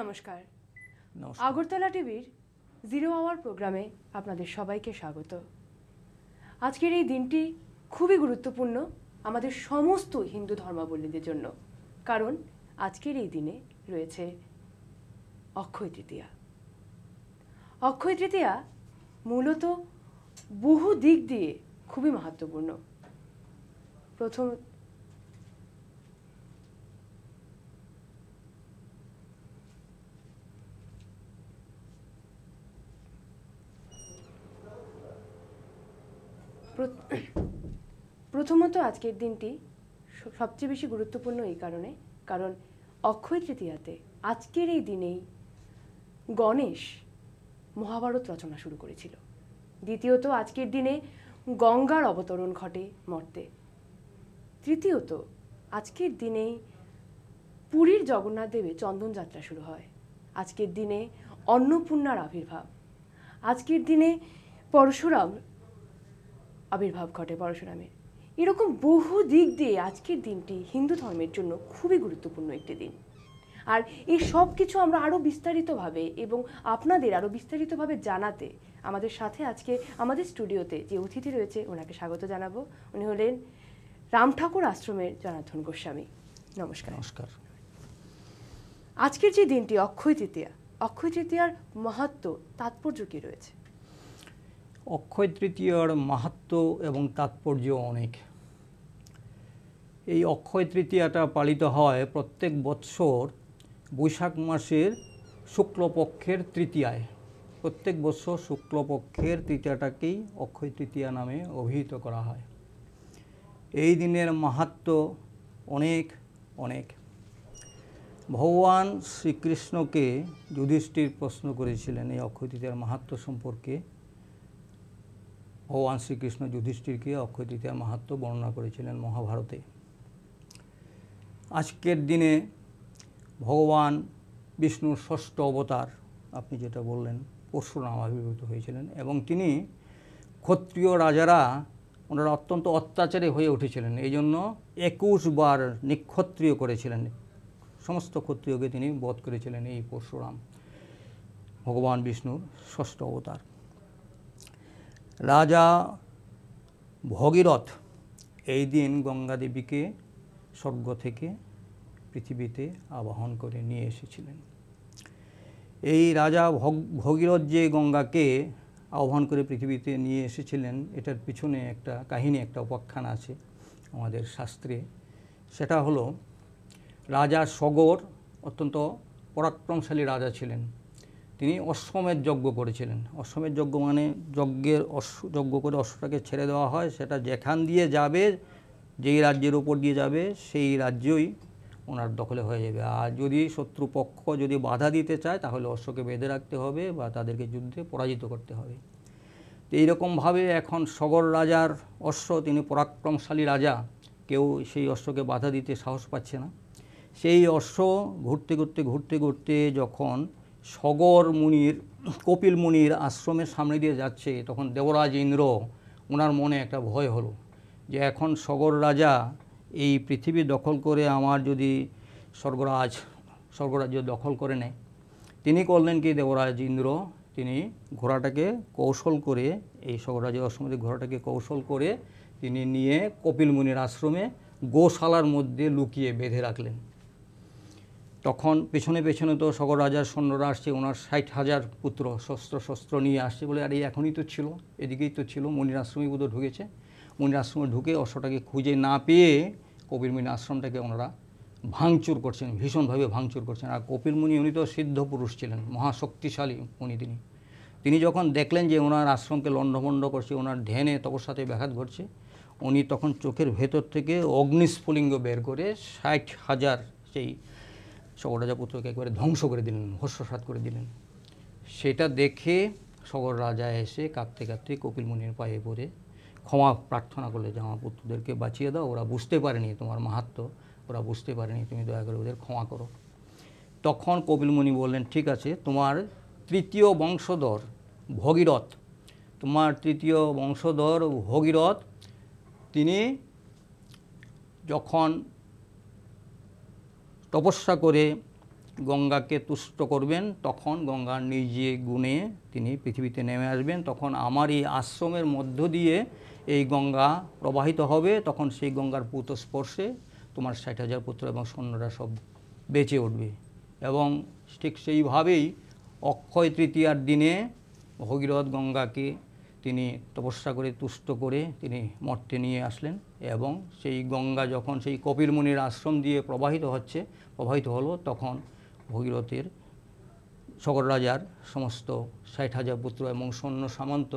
নমস্কার আগরতলা টিভির zero hour প্রোগ্রামে আপনাদের সবাইকে স্বাগত আজকের এই দিনটি খুবই গুরুত্বপূর্ণ আমাদের সমস্ত হিন্দু ধর্মাবলীদের জন্য কারণ আজকের এই দিনে রয়েছে অক্ষয় তৃতীয়া অক্ষয় তৃতীয়া মূলত বহু দিক দিয়ে খুবই মাহাত্মপূর্ণ প্রথম প্রথমত আজকের দিনটি সবচেয়ে বেশি গুরুত্বপূর্ণ এই কারণে কারণ অক্ষয় তৃতীয়াতে আজকের এই দিনেই গণেশ মহাভারত রচনা শুরু করেছিল দ্বিতীয়ত আজকের দিনে গঙ্গার অবতরণ ঘটে মর্তে তৃতীয়ত আজকের দিনেই পুরীর জগন্নাথ দেবে চন্দনযাত্রা শুরু হয় আজকের দিনে অন্নপূর্ণার আবির্ভাব আজকের দিনে পরশুরাম আবির্ভাব ঘটে পরশুরামের এরকম বহু দিক দিয়ে আজকের দিনটি হিন্দু ধর্মের জন্য খুবই গুরুত্বপূর্ণ একটি দিন আর এই সব কিছু আমরা আরও বিস্তারিতভাবে এবং আপনাদের আরও বিস্তারিতভাবে জানাতে আমাদের সাথে আজকে আমাদের স্টুডিওতে যে অতিথি রয়েছে ওনাকে স্বাগত জানাবো উনি হলেন রাম ঠাকুর আশ্রমের জনার্থন গোস্বামী নমস্কার নমস্কার আজকের যে দিনটি অক্ষয় তৃতীয়া অক্ষয় তৃতীয়ার মাহাত্ম তাৎপর্য কী রয়েছে অক্ষয় তৃতীয়ার মাহাত্ম এবং তাৎপর্য অনেক এই অক্ষয় তৃতীয়াটা পালিত হয় প্রত্যেক বৎসর বৈশাখ মাসের শুক্লপক্ষের তৃতীয়ায় প্রত্যেক বছর শুক্লপক্ষের তৃতীয়াটাকেই অক্ষয় তৃতীয়া নামে অভিহিত করা হয় এই দিনের মাহাত্ম অনেক অনেক ভগবান শ্রীকৃষ্ণকে যুধিষ্ঠির প্রশ্ন করেছিলেন এই অক্ষয় তৃতীয়ার মাহাত্ম সম্পর্কে ভগবান শ্রীকৃষ্ণ যুধিষ্ঠিরকে অক্ষয় তৃতীয়া মাহাত্ম বর্ণনা করেছিলেন মহাভারতে আজকের দিনে ভগবান বিষ্ণুর ষষ্ঠ অবতার আপনি যেটা বললেন পরশুরাম আবির্ভূত হয়েছিলেন এবং তিনি ক্ষত্রিয় রাজারা ওনারা অত্যন্ত অত্যাচারী হয়ে উঠেছিলেন এই জন্য একুশ বার নিক্ষত্রিয় করেছিলেন সমস্ত ক্ষত্রিয়কে তিনি বধ করেছিলেন এই পরশুরাম ভগবান বিষ্ণুর ষষ্ঠ অবতার রাজা ভগীরথ এই দিন গঙ্গাদেবীকে স্বর্গ থেকে পৃথিবীতে আবাহন করে নিয়ে এসেছিলেন এই রাজা ভগীরথ যে গঙ্গাকে আহ্বান করে পৃথিবীতে নিয়ে এসেছিলেন এটার পিছনে একটা কাহিনী একটা উপাখ্যান আছে আমাদের শাস্ত্রে সেটা হলো রাজা সগর অত্যন্ত পরাক্রমশালী রাজা ছিলেন তিনি অশ্বমের যজ্ঞ করেছিলেন অশ্বমের যজ্ঞ মানে যজ্ঞের অশ্ব যজ্ঞ করে অশ্বটাকে ছেড়ে দেওয়া হয় সেটা যেখান দিয়ে যাবে যেই রাজ্যের ওপর দিয়ে যাবে সেই রাজ্যই ওনার দখলে হয়ে যাবে আর যদি শত্রুপক্ষ যদি বাধা দিতে চায় তাহলে অশ্বকে বেঁধে রাখতে হবে বা তাদেরকে যুদ্ধে পরাজিত করতে হবে তো এইরকমভাবে এখন সগর রাজার অশ্ব তিনি পরাক্রমশালী রাজা কেউ সেই অশ্বকে বাধা দিতে সাহস পাচ্ছে না সেই অশ্ব ঘুরতে ঘুরতে ঘুরতে ঘুরতে যখন সগর মুনির কপিল মুনির আশ্রমের সামনে দিয়ে যাচ্ছে তখন দেবরাজ ইন্দ্র ওনার মনে একটা ভয় হলো যে এখন সগর রাজা এই পৃথিবী দখল করে আমার যদি স্বর্গরাজ স্বর্গরাজ্য দখল করে নেয় তিনি করলেন কি দেবরাজ ইন্দ্র তিনি ঘোড়াটাকে কৌশল করে এই স্বর্গরাজ্য অসমাধিক ঘোড়াটাকে কৌশল করে তিনি নিয়ে কপিল মুনির আশ্রমে গোশালার মধ্যে লুকিয়ে বেঁধে রাখলেন তখন পেছনে পেছনে তো সকল রাজার সৈন্যরা আসছে ওনার ষাট হাজার পুত্র শস্ত্র শস্ত্র নিয়ে আসছে বলে আরে এখনই তো ছিল এদিকেই তো ছিল মনির আশ্রমে বোধ ঢুকেছে মনির আশ্রমে ঢুকে অশ্বটাকে খুঁজে না পেয়ে কবির মনির আশ্রমটাকে ওনারা ভাঙচুর করছেন ভীষণভাবে ভাঙচুর করছেন আর কপিল মুনি উনি তো সিদ্ধ পুরুষ ছিলেন মহাশক্তিশালী উনি তিনি তিনি যখন দেখলেন যে ওনার আশ্রমকে লণ্ডভণ্ড করছে ওনার ধ্যানে তপস্যাতে ব্যাঘাত ঘটছে উনি তখন চোখের ভেতর থেকে অগ্নিস্ফুলিঙ্গ বের করে ষাট হাজার সেই সগর রাজা পুত্রকে একবারে ধ্বংস করে দিলেন হস্যসাত করে দিলেন সেটা দেখে সগর রাজা এসে কাঁদতে কাঁদতে কপিল মুনির পায়ে পড়ে ক্ষমা প্রার্থনা করলে যে আমার পুত্রদেরকে বাঁচিয়ে দাও ওরা বুঝতে পারেনি তোমার মাহাত্ম ওরা বুঝতে পারেনি তুমি দয়া করে ওদের ক্ষমা করো তখন মুনি বললেন ঠিক আছে তোমার তৃতীয় বংশধর ভগীরথ তোমার তৃতীয় বংশধর ভগীরথ তিনি যখন তপস্যা করে গঙ্গাকে তুষ্ট করবেন তখন গঙ্গার নিজে গুণে তিনি পৃথিবীতে নেমে আসবেন তখন আমার এই আশ্রমের মধ্য দিয়ে এই গঙ্গা প্রবাহিত হবে তখন সেই গঙ্গার পুত স্পর্শে তোমার ষাট হাজার পুত্র এবং সৈন্যরা সব বেঁচে উঠবে এবং ঠিক সেইভাবেই অক্ষয় তৃতীয়ার দিনে ভগীরথ গঙ্গাকে তিনি তপস্যা করে তুষ্ট করে তিনি মর্তে নিয়ে আসলেন এবং সেই গঙ্গা যখন সেই কপিল মুনির আশ্রম দিয়ে প্রবাহিত হচ্ছে প্রবাহিত হলো তখন ভগীরথের সকল রাজার সমস্ত ষাট হাজার পুত্র এবং সৈন্য সামন্ত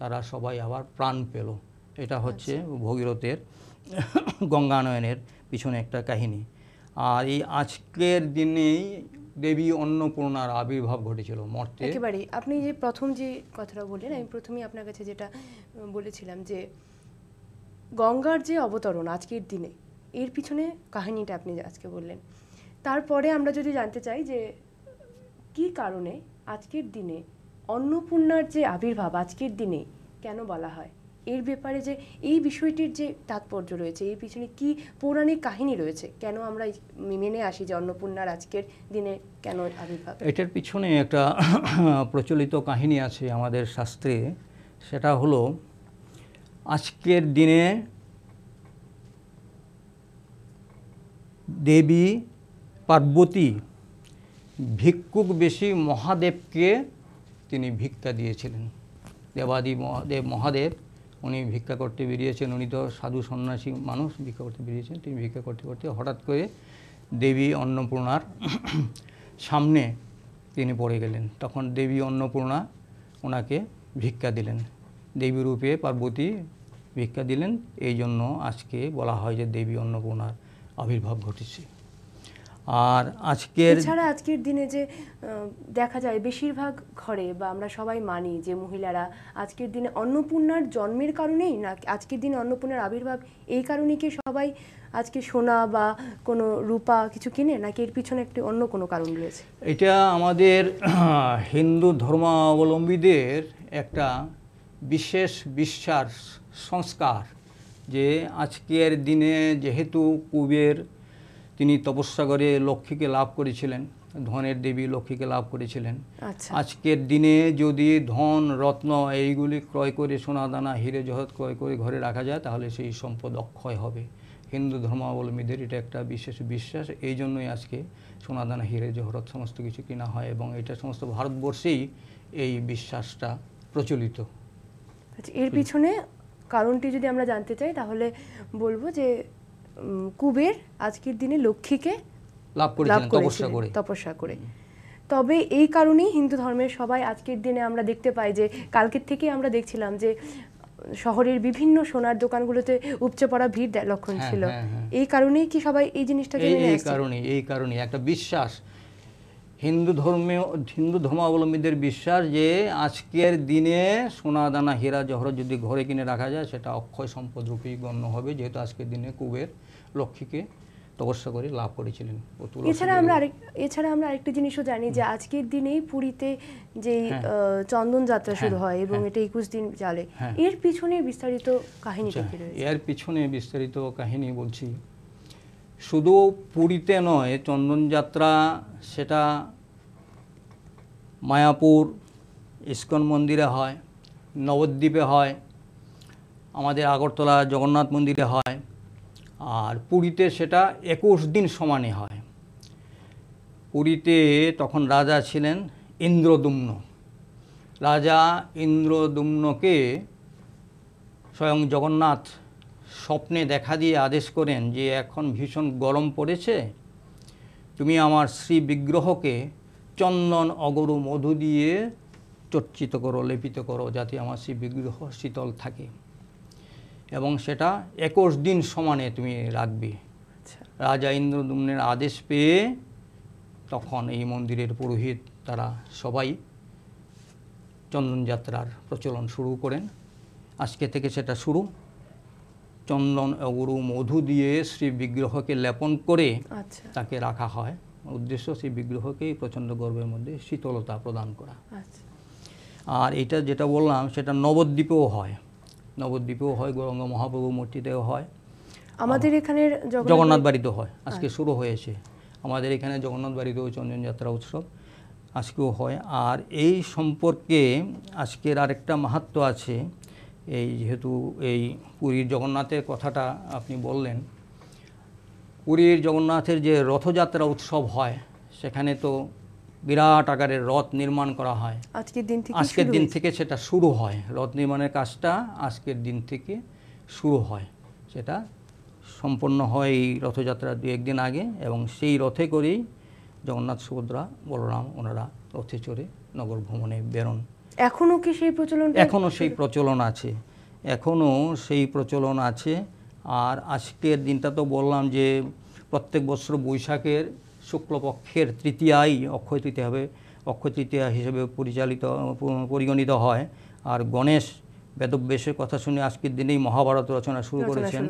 তারা সবাই আবার প্রাণ পেল এটা হচ্ছে আচ্ছা। ভগীরথের গঙ্গানয়নের পিছনে একটা কাহিনী আর এই আজকের দিনেই দেবী অন্নপূর্ণার আবির্ভাব ঘটেছিল মর্তে একেবারে আপনি যে প্রথম যে কথাটা বললেন আমি প্রথমেই আপনার কাছে যেটা বলেছিলাম যে গঙ্গার যে অবতরণ আজকের দিনে এর পিছনে কাহিনীটা আপনি আজকে বললেন তারপরে আমরা যদি জানতে চাই যে কি কারণে আজকের দিনে অন্নপূর্ণার যে আবির্ভাব আজকের দিনে কেন বলা হয় এর ব্যাপারে যে এই বিষয়টির যে তাৎপর্য রয়েছে এর পিছনে কি পৌরাণিক কাহিনী রয়েছে কেন আমরা মেনে আসি যে অন্নপূর্ণার আজকের দিনে কেন আবির্ভাব এটার পিছনে একটা প্রচলিত কাহিনী আছে আমাদের শাস্ত্রে সেটা হলো আজকের দিনে দেবী পার্বতী ভিক্ষুক বেশি মহাদেবকে তিনি ভিক্ষা দিয়েছিলেন দেবাদি মহাদেব মহাদেব উনি ভিক্ষা করতে বেরিয়েছেন উনি তো সাধু সন্ন্যাসী মানুষ ভিক্ষা করতে বেরিয়েছেন তিনি ভিক্ষা করতে করতে হঠাৎ করে দেবী অন্নপূর্ণার সামনে তিনি পড়ে গেলেন তখন দেবী অন্নপূর্ণা ওনাকে ভিক্ষা দিলেন দেবী রূপে পার্বতী ভিক্ষা দিলেন এই জন্য আজকে বলা হয় যে দেবী অন্নপূর্ণার আবির্ভাব ঘটেছে আর আজকের এছাড়া আজকের দিনে যে দেখা যায় বেশিরভাগ ঘরে বা আমরা সবাই মানি যে মহিলারা আজকের দিনে অন্নপূর্ণার জন্মের কারণেই না আজকের দিনে অন্নপূর্ণার আবির্ভাব এই কারণে কি সবাই আজকে সোনা বা কোনো রূপা কিছু কিনে নাকি এর পিছনে একটি অন্য কোনো কারণ রয়েছে এটা আমাদের হিন্দু ধর্মাবলম্বীদের একটা বিশেষ বিশ্বাস সংস্কার যে আজকের দিনে যেহেতু কুবের তিনি তপস্যা করে লক্ষ্মীকে লাভ করেছিলেন ধনের দেবী লক্ষ্মীকে লাভ করেছিলেন আচ্ছা। আজকের দিনে যদি ধন রত্ন এইগুলি ক্রয় করে সোনা দানা হিরে জহৎ ক্রয় করে ঘরে রাখা যায় তাহলে সেই সম্পদ অক্ষয় হবে হিন্দু ধর্মাবলম্বীদের এটা একটা বিশেষ বিশ্বাস এই জন্যই আজকে সোনাদানা হিরে জহরত সমস্ত কিছু কেনা হয় এবং এটা সমস্ত ভারতবর্ষেই এই বিশ্বাসটা প্রচলিত আচ্ছা এর পিছনে কারণটি যদি আমরা জানতে চাই তাহলে বলবো যে কুবের আজকের দিনে লক্ষ্মীকে লাভ করেছিলেন তপস্যা করে তবে এই কারণেই হিন্দু ধর্মের সবাই আজকের দিনে আমরা দেখতে পাই যে কালকের থেকে আমরা দেখছিলাম যে শহরের বিভিন্ন সোনার দোকানগুলোতে উপচে পড়া ভিড় লক্ষণ হ্যাঁ, ছিল হ্যাঁ, হ্যাঁ। এই কারণেই কি সবাই এই জিনিসটা এই কারণে এই কারণে একটা বিশ্বাস হিন্দু ধর্মে হিন্দু ধর্মাবলম্বীদের বিশ্বাস যে আজকের দিনে সোনা দানা হীরা জহর যদি ঘরে কিনে রাখা যায় সেটা অক্ষয় সম্পদ রূপেই গণ্য হবে যেহেতু আজকের দিনে কুবের লক্ষ্মীকে তপস্যা করে লাভ করেছিলেন এছাড়া আমরা আরেক এছাড়া আমরা আরেকটি জিনিসও জানি যে আজকের দিনেই পুরীতে যে হ্যাঁ। চন্দন যাত্রা শুরু হ্যাঁ, হয় এবং হ্যাঁ। এটা একুশ দিন চলে এর পিছনে বিস্তারিত কাহিনী আচ্ছা, এর পিছনে বিস্তারিত কাহিনী বলছি শুধু পুরীতে নয় চন্দন যাত্রা সেটা মায়াপুর ইস্কন মন্দিরে হয় নবদ্বীপে হয় আমাদের আগরতলা জগন্নাথ মন্দিরে হয় আর পুরীতে সেটা একুশ দিন সমানে হয় পুরীতে তখন রাজা ছিলেন ইন্দ্রদুম্ন রাজা ইন্দ্রদুম্নকে স্বয়ং জগন্নাথ স্বপ্নে দেখা দিয়ে আদেশ করেন যে এখন ভীষণ গরম পড়েছে তুমি আমার শ্রী বিগ্রহকে চন্দন অগরু মধু দিয়ে চর্চিত করো লেপিত করো যাতে আমার শ্রী বিগ্রহ শীতল থাকে এবং সেটা একুশ দিন সমানে তুমি রাখবে আচ্ছা। রাজা ইন্দ্রদুম্নের আদেশ পেয়ে তখন এই মন্দিরের পুরোহিত তারা সবাই চন্দনযাত্রার প্রচলন শুরু করেন আজকে থেকে সেটা শুরু চন্দন গুরু মধু দিয়ে শ্রী বিগ্রহকে লেপন করে আচ্ছা। তাকে রাখা হয় উদ্দেশ্য সেই বিগ্রহকেই প্রচণ্ড গর্বের মধ্যে শীতলতা প্রদান করা আচ্ছা। আর এটা যেটা বললাম সেটা নবদ্বীপেও হয় নবদ্বীপেও হয় গৌরঙ্গ মহাপ্রভু মূর্তিতেও হয় আমাদের এখানে জগন্নাথ বাড়িতেও হয় আজকে আচ্ছা। শুরু হয়েছে আমাদের এখানে জগন্নাথ বাড়িতেও চন্দনযাত্রা উৎসব আজকেও হয় আর এই সম্পর্কে আজকের আরেকটা মাহাত্ম আছে এই যেহেতু এই পুরীর জগন্নাথের কথাটা আপনি বললেন পুরীর জগন্নাথের যে রথযাত্রা উৎসব হয় সেখানে তো বিরাট আকারের রথ নির্মাণ করা হয় আজকের দিন থেকে আজকের দিন থেকে সেটা শুরু হয় রথ নির্মাণের কাজটা আজকের দিন থেকে শুরু হয় সেটা সম্পন্ন হয় এই রথযাত্রার দু একদিন আগে এবং সেই রথে করেই জগন্নাথ সুভদ্রা বলরাম ওনারা রথে চড়ে নগর ভ্রমণে বেরোন এখনও কি সেই প্রচলন এখনও সেই প্রচলন আছে এখনও সেই প্রচলন আছে আর আজকের দিনটা তো বললাম যে প্রত্যেক বছর বৈশাখের শুক্লপক্ষের তৃতীয়াই অক্ষয় তৃতীয় হবে অক্ষয় তৃতীয়া হিসেবে পরিচালিত পরিগণিত হয় আর গণেশ বেদব্যাসের কথা শুনে আজকের দিনেই মহাভারত রচনা শুরু করেছেন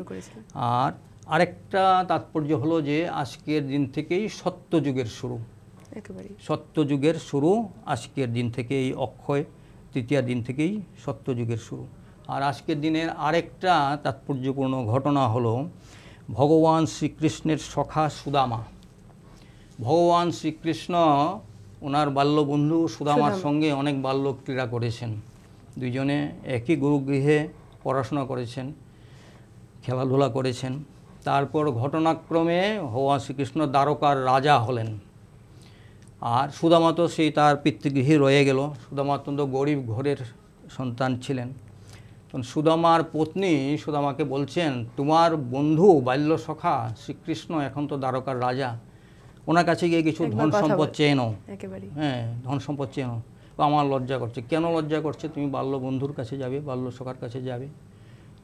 আর আরেকটা তাৎপর্য হলো যে আজকের দিন থেকেই সত্যযুগের শুরু সত্যযুগের শুরু আজকের দিন থেকে এই অক্ষয় তৃতীয় দিন থেকেই সত্যযুগের শুরু আর আজকের দিনের আরেকটা তাৎপর্যপূর্ণ ঘটনা হলো ভগবান শ্রীকৃষ্ণের সখা সুদামা ভগবান শ্রীকৃষ্ণ ওনার বাল্য বন্ধু সুদামার সঙ্গে অনেক বাল্য ক্রীড়া করেছেন দুইজনে একই গুরুগৃহে পড়াশোনা করেছেন খেলাধুলা করেছেন তারপর ঘটনাক্রমে ভগবান শ্রীকৃষ্ণ দ্বারকার রাজা হলেন আর সুদামা তো সেই তার পিতৃগৃহে রয়ে গেল সুদামা অত্যন্ত গরিব ঘরের সন্তান ছিলেন তখন সুদামার পত্নী সুদামাকে বলছেন তোমার বন্ধু বাল্য সখা শ্রীকৃষ্ণ এখন তো দ্বারকার রাজা ওনার কাছে গিয়ে কিছু ধন সম্পদ চেয়ে নাও হ্যাঁ ধন সম্পদ চেয়ে নাও আমার লজ্জা করছে কেন লজ্জা করছে তুমি বাল্য বন্ধুর কাছে যাবে বাল্য সখার কাছে যাবে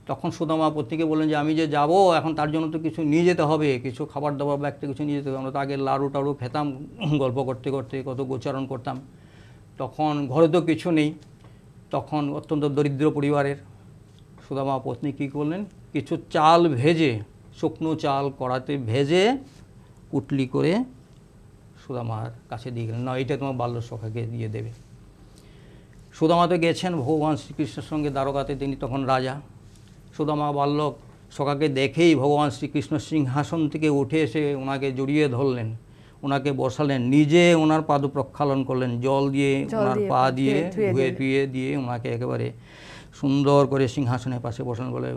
তখন সুদামা পত্নীকে বললেন যে আমি যে যাব এখন তার জন্য তো কিছু নিয়ে যেতে হবে কিছু খাবার দাবার বা একটা কিছু নিয়ে যেতে হবে আমরা তো আগে লাড়ু টাড়ু খেতাম গল্প করতে করতে কত গোচারণ করতাম তখন ঘরে তো কিছু নেই তখন অত্যন্ত দরিদ্র পরিবারের সুদামা পত্নী কী করলেন কিছু চাল ভেজে শুকনো চাল কড়াতে ভেজে পুটলি করে সুদামার কাছে দিয়ে গেলেন না এটা তোমার বাল্য সখাকে দিয়ে দেবে সুদামা তো গেছেন ভগবান শ্রীকৃষ্ণের সঙ্গে দ্বারকাতে তিনি তখন রাজা সুদামা বাল্য সখাকে দেখেই ভগবান শ্রীকৃষ্ণ সিংহাসন থেকে উঠে এসে ওনাকে জড়িয়ে ধরলেন ওনাকে বসালেন নিজে ওনার পাদ প্রক্ষালন করলেন জল দিয়ে ওনার পা দিয়ে ধুয়ে টুয়ে দিয়ে ওনাকে একেবারে সুন্দর করে সিংহাসনের পাশে বসানো বলে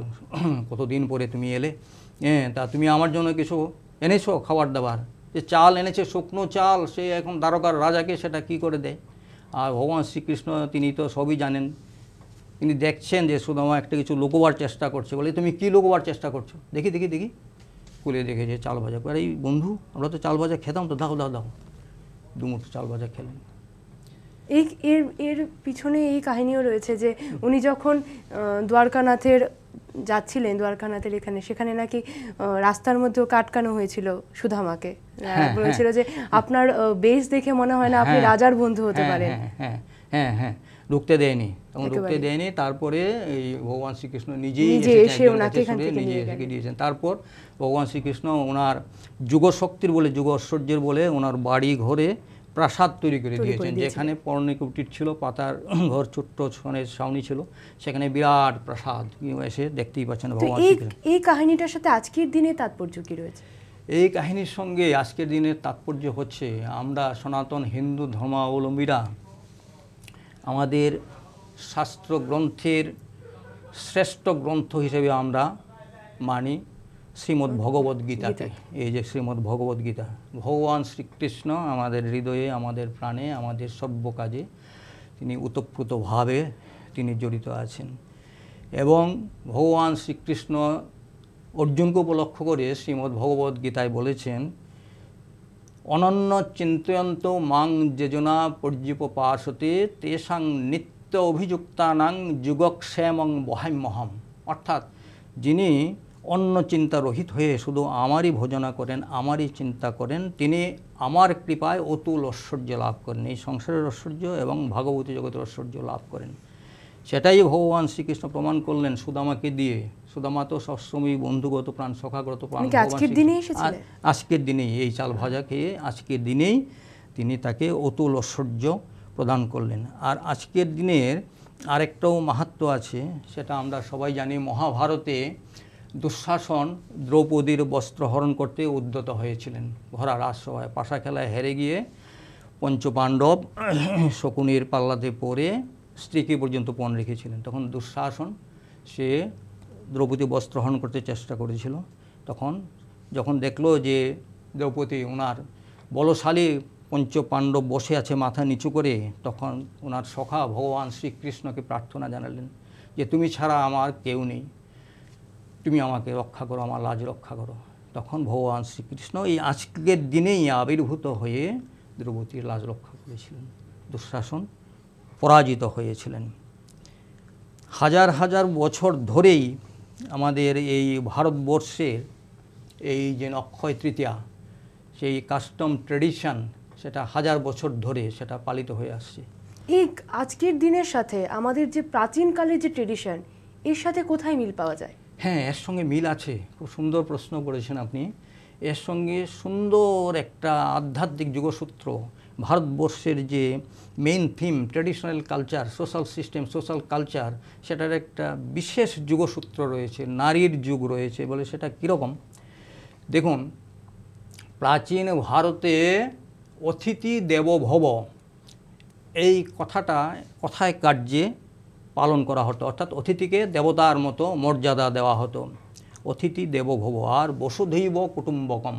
কতদিন পরে তুমি এলে হ্যাঁ তা তুমি আমার জন্য কিছু এনেছো খাবার দাবার যে চাল এনেছে শুকনো চাল সে এখন দ্বারকার রাজাকে সেটা কি করে দেয় আর ভগবান শ্রীকৃষ্ণ তিনি তো সবই জানেন তিনি দেখছেন যে সুদামা একটা কিছু লুকোবার চেষ্টা করছে বলে তুমি কি লুকোবার চেষ্টা করছো দেখি দেখি দেখি কুলে দেখে যে চাল ভাজা আর এই বন্ধু আমরা তো চাল ভাজা খেতাম তো দাও দাও দাও দুমুঠো চাল ভাজা খেলেন এই এর এর পিছনে এই কাহিনীও রয়েছে যে উনি যখন দ্বারকানাথের যাচ্ছিলেন দ্বারকানাথের এখানে সেখানে নাকি রাস্তার মধ্যেও কাটকানো হয়েছিল সুধামাকে হ্যাঁ, হ্যাঁ। বলেছিল যে আপনার বেশ দেখে মনে হয় না আপনি হ্যাঁ। রাজার বন্ধু হতে পারেন হ্যাঁ হ্যাঁ হ্যাঁ ঢুকতে দেয়নি এবং ঢুকতে দেয়নি তারপরে এই ভগবান শ্রীকৃষ্ণ নিজেই এসে নিজে এসে দিয়েছেন তারপর ভগবান শ্রীকৃষ্ণ ওনার যুগশক্তির বলে যুগ ঐশ্বর্যের বলে ওনার বাড়ি ঘরে প্রাসাদ তৈরি করে দিয়েছেন যেখানে পর্ণিকুটির ছিল পাতার ঘর ছোট্ট ছনের ছাউনি ছিল সেখানে বিরাট প্রাসাদ এসে দেখতেই পাচ্ছেন ভগবান এই কাহিনীটার সাথে আজকের দিনে তাৎপর্য কি রয়েছে এই কাহিনীর সঙ্গে আজকের দিনের তাৎপর্য হচ্ছে আমরা সনাতন হিন্দু ধর্মাবলম্বীরা আমাদের শাস্ত্র গ্রন্থের শ্রেষ্ঠ গ্রন্থ হিসেবে আমরা মানি শ্রীমদ্ ভগবদ গীতাতে এই যে শ্রীমদ্ ভগবদ গীতা ভগবান শ্রীকৃষ্ণ আমাদের হৃদয়ে আমাদের প্রাণে আমাদের সভ্য কাজে তিনি ওতপ্রোতভাবে তিনি জড়িত আছেন এবং ভগবান শ্রীকৃষ্ণ অর্জুনকে উপলক্ষ করে শ্রীমদ্ ভগবদ গীতায় বলেছেন অনন্য চিন্তয়ন্ত মাং যেজনা পর্যুপ পার্শ্বতে তেষাং নিত্য অভিযুক্তানাং যুগক্ষেমং বহাম্যহম অর্থাৎ যিনি অন্য চিন্তা রহিত হয়ে শুধু আমারই ভোজনা করেন আমারই চিন্তা করেন তিনি আমার কৃপায় অতুল ঐশ্বর্য লাভ করেন এই সংসারের ঐশ্বর্য এবং ভাগবতী জগতের ঐশ্বর্য লাভ করেন সেটাই ভগবান শ্রীকৃষ্ণ প্রমাণ করলেন সুদামাকে দিয়ে সুদামা তো সবসময় বন্ধুগত প্রাণ সখাগত প্রাণ মানে আজকের দিনেই এই চাল ভাজা খেয়ে আজকের দিনেই তিনি তাকে অতুল ঐশ্বর্য প্রদান করলেন আর আজকের দিনের আরেকটাও মাহাত্ম আছে সেটা আমরা সবাই জানি মহাভারতে দুঃশাসন দ্রৌপদীর বস্ত্রহরণ করতে উদ্যত হয়েছিলেন ভরা রাজসভায় পাশা খেলায় হেরে গিয়ে পঞ্চপাণ্ডব শকুনির পাল্লাতে পড়ে স্ত্রীকে পর্যন্ত পণ রেখেছিলেন তখন দুঃশাসন সে দ্রৌপদী বস্ত্রহরণ করতে চেষ্টা করেছিল তখন যখন দেখলো যে দ্রৌপদী ওনার বলশালী পঞ্চপাণ্ডব বসে আছে মাথা নিচু করে তখন ওনার সখা ভগবান শ্রীকৃষ্ণকে প্রার্থনা জানালেন যে তুমি ছাড়া আমার কেউ নেই তুমি আমাকে রক্ষা করো আমার লাজ রক্ষা করো তখন ভগবান শ্রীকৃষ্ণ এই আজকের দিনেই আবির্ভূত হয়ে দ্রৌপদীর লাজ রক্ষা করেছিলেন দুঃশাসন পরাজিত হয়েছিলেন হাজার হাজার বছর ধরেই আমাদের এই ভারতবর্ষের এই যে অক্ষয় তৃতীয়া সেই কাস্টম ট্রেডিশন সেটা হাজার বছর ধরে সেটা পালিত হয়ে আসছে এই আজকের দিনের সাথে আমাদের যে প্রাচীনকালের যে ট্রেডিশন এর সাথে কোথায় মিল পাওয়া যায় হ্যাঁ এর সঙ্গে মিল আছে খুব সুন্দর প্রশ্ন করেছেন আপনি এর সঙ্গে সুন্দর একটা আধ্যাত্মিক যুগসূত্র ভারতবর্ষের যে main theme traditional culture social system social culture সেটার একটা বিশেষ যুগসূত্র রয়েছে নারীর যুগ রয়েছে বলে সেটা কীরকম দেখুন প্রাচীন ভারতে অতিথি দেবভব এই কথাটা কথায় কার্যে পালন করা হতো অর্থাৎ অতিথিকে দেবতার মতো মর্যাদা দেওয়া হতো অতিথি দেবভব আর বসুধৈব কুটুম্বকম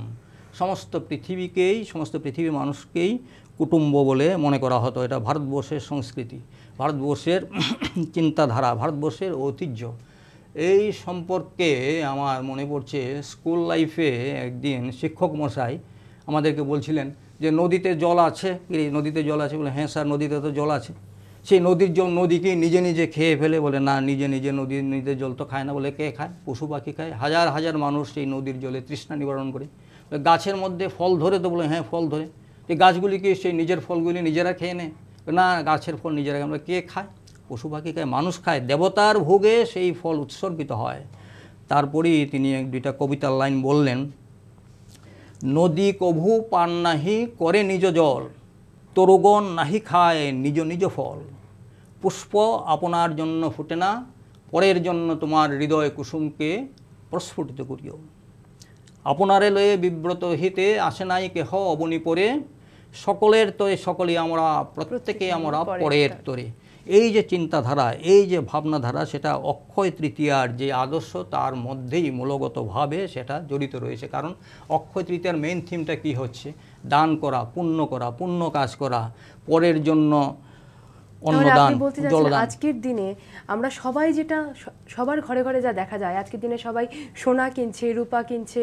সমস্ত পৃথিবীকেই সমস্ত পৃথিবীর মানুষকেই কুটুম্ব বলে মনে করা হতো এটা ভারতবর্ষের সংস্কৃতি ভারতবর্ষের চিন্তাধারা ভারতবর্ষের ঐতিহ্য এই সম্পর্কে আমার মনে পড়ছে স্কুল লাইফে একদিন শিক্ষক মশাই আমাদেরকে বলছিলেন যে নদীতে জল আছে নদীতে জল আছে বলে হ্যাঁ স্যার নদীতে তো জল আছে সেই নদীর জল নদীকে নিজে নিজে খেয়ে ফেলে বলে না নিজে নিজে নদীর নিজের জল তো খায় না বলে কে খায় পশু পাখি খায় হাজার হাজার মানুষ সেই নদীর জলে তৃষ্ণা নিবারণ করে গাছের মধ্যে ফল ধরে তো বলে হ্যাঁ ফল ধরে এই গাছগুলিকে সেই নিজের ফলগুলি নিজেরা খেয়ে নেয় না গাছের ফল নিজেরা আমরা কে খায় পশু পাখি খায় মানুষ খায় দেবতার ভোগে সেই ফল উৎসর্গিত হয় তারপরেই তিনি এক দুইটা কবিতার লাইন বললেন নদী কভু পান্নাহি করে নিজ জল তরুগণ নাহি খায় নিজ নিজ ফল পুষ্প আপনার জন্য ফুটে না পরের জন্য তোমার হৃদয় কুসুমকে প্রস্ফুটিত করিও আপনারে লয়ে বিব্রত হিতে আসে নাই কেহ অবনী পরে সকলের তরে সকলে আমরা প্রত্যেকে আমরা পরের তরে এই যে চিন্তাধারা এই যে ভাবনাধারা সেটা অক্ষয় তৃতীয়ার যে আদর্শ তার মধ্যেই মূলগতভাবে সেটা জড়িত রয়েছে কারণ অক্ষয় তৃতীয়ার মেইন থিমটা কি হচ্ছে দান করা পুণ্য করা পুণ্য কাজ করা পরের জন্য আজকের দিনে আমরা সবাই যেটা সবার ঘরে ঘরে যা দেখা যায় আজকের দিনে সবাই সোনা কিনছে রূপা কিনছে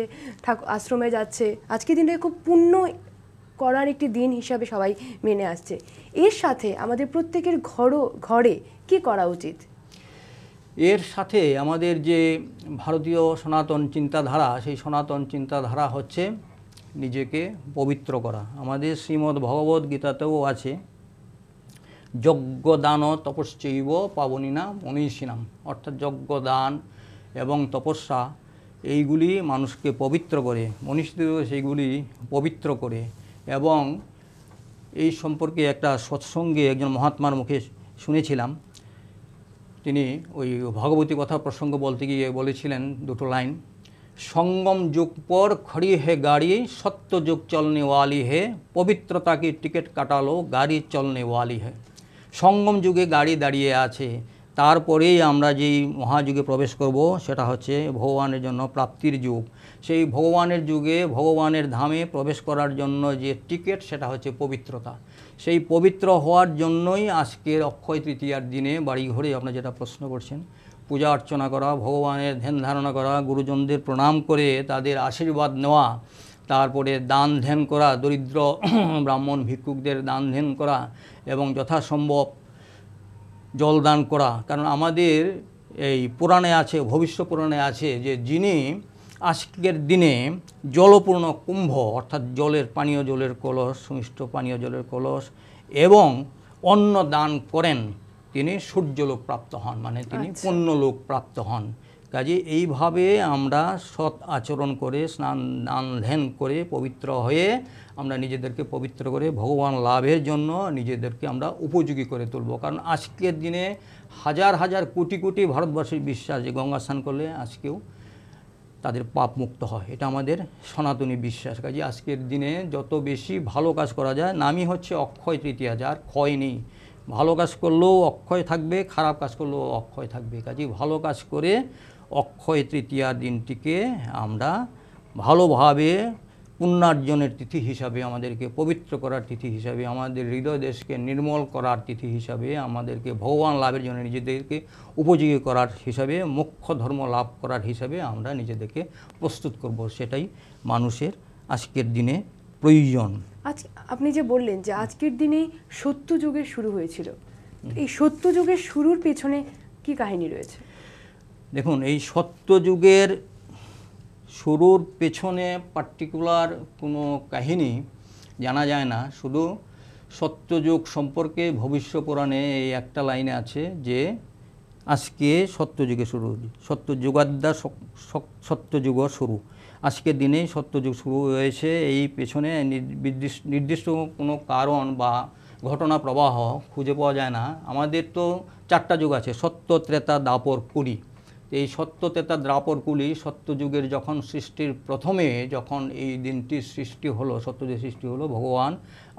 আশ্রমে যাচ্ছে আজকের দিনে খুব পুণ্য করার একটি দিন হিসাবে সবাই মেনে আসছে এর সাথে আমাদের প্রত্যেকের ঘরও ঘরে কি করা উচিত এর সাথে আমাদের যে ভারতীয় সনাতন চিন্তাধারা সেই সনাতন চিন্তাধারা হচ্ছে নিজেকে পবিত্র করা আমাদের শ্রীমদ্ ভগবদ গীতাতেও আছে যজ্ঞদান তপশ্চৈব পাবনীনা মনীষীনাম অর্থাৎ যজ্ঞদান এবং তপস্যা এইগুলি মানুষকে পবিত্র করে মনীষীদেরও সেইগুলি পবিত্র করে এবং এই সম্পর্কে একটা সৎসঙ্গে একজন মহাত্মার মুখে শুনেছিলাম তিনি ওই ভগবতী কথা প্রসঙ্গ বলতে গিয়ে বলেছিলেন দুটো লাইন সঙ্গম যুগ পর খড়ি হে গাড়ি সত্য যুগ চলনে ওয়ালি হে পবিত্রতাকে টিকিট কাটালো গাড়ি চলনে ওয়ালি হে সঙ্গম যুগে গাড়ি দাঁড়িয়ে আছে তারপরেই আমরা যেই মহাযুগে প্রবেশ করব সেটা হচ্ছে ভগবানের জন্য প্রাপ্তির যুগ সেই ভগবানের যুগে ভগবানের ধামে প্রবেশ করার জন্য যে টিকিট সেটা হচ্ছে পবিত্রতা সেই পবিত্র হওয়ার জন্যই আজকের অক্ষয় তৃতীয়ার দিনে বাড়িঘরে আপনারা যেটা প্রশ্ন করছেন পূজা অর্চনা করা ভগবানের ধ্যান ধারণা করা গুরুজনদের প্রণাম করে তাদের আশীর্বাদ নেওয়া তারপরে দান ধ্যান করা দরিদ্র ব্রাহ্মণ ভিক্ষুকদের দান ধ্যান করা এবং যথাসম্ভব জল দান করা কারণ আমাদের এই পুরাণে আছে ভবিষ্য পুরাণে আছে যে যিনি আজকের দিনে জলপূর্ণ কুম্ভ অর্থাৎ জলের পানীয় জলের কলস সুমিষ্ট পানীয় জলের কলস এবং অন্ন দান করেন তিনি সূর্যলোক প্রাপ্ত হন মানে তিনি আচ্ছা। পুণ্যলোক প্রাপ্ত হন কাজে এইভাবে আমরা সৎ আচরণ করে স্নান দান ধ্যান করে পবিত্র হয়ে আমরা নিজেদেরকে পবিত্র করে ভগবান লাভের জন্য নিজেদেরকে আমরা উপযোগী করে তুলব কারণ আজকের দিনে হাজার হাজার কোটি কোটি ভারতবাসীর বিশ্বাস যে গঙ্গা স্নান করলে আজকেও তাদের পাপ মুক্ত হয় এটা আমাদের সনাতনী বিশ্বাস কাজে আজকের দিনে যত বেশি ভালো কাজ করা যায় নামই হচ্ছে অক্ষয় তৃতীয়া যার ক্ষয় নেই ভালো কাজ করলেও অক্ষয় থাকবে খারাপ কাজ করলেও অক্ষয় থাকবে কাজে ভালো কাজ করে অক্ষয় তৃতীয়া দিনটিকে আমরা ভালোভাবে পুণ্যার্জনের তিথি হিসাবে আমাদেরকে পবিত্র করার তিথি হিসাবে আমাদের হৃদয় দেশকে নির্মল করার তিথি হিসাবে আমাদেরকে ভগবান লাভের জন্য নিজেদেরকে উপযোগী করার হিসাবে মুখ্য ধর্ম লাভ করার হিসাবে আমরা নিজেদেরকে প্রস্তুত করব সেটাই মানুষের আজকের দিনে প্রয়োজন আজ আপনি যে বললেন যে আজকের দিনেই সত্য যুগের শুরু হয়েছিল এই সত্য যুগের শুরুর পেছনে কি কাহিনী রয়েছে দেখুন এই সত্যযুগের শুরুর পেছনে পার্টিকুলার কোনো কাহিনী জানা যায় না শুধু সত্যযুগ সম্পর্কে ভবিষ্য পুরাণে এই একটা লাইনে আছে যে আজকে সত্যযুগে শুরু সত্যযুগাদ্যা সত্যযুগ শুরু আজকের দিনেই সত্যযুগ শুরু হয়েছে এই পেছনে নির্দিষ্ট কোনো কারণ বা ঘটনা প্রবাহ খুঁজে পাওয়া যায় না আমাদের তো চারটা যুগ আছে সত্য ত্রেতা দাপর কুড়ি এই সত্যতেতা দ্রাপরকুলি সত্যযুগের যখন সৃষ্টির প্রথমে যখন এই দিনটির সৃষ্টি হলো সত্যযুগের সৃষ্টি হলো ভগবান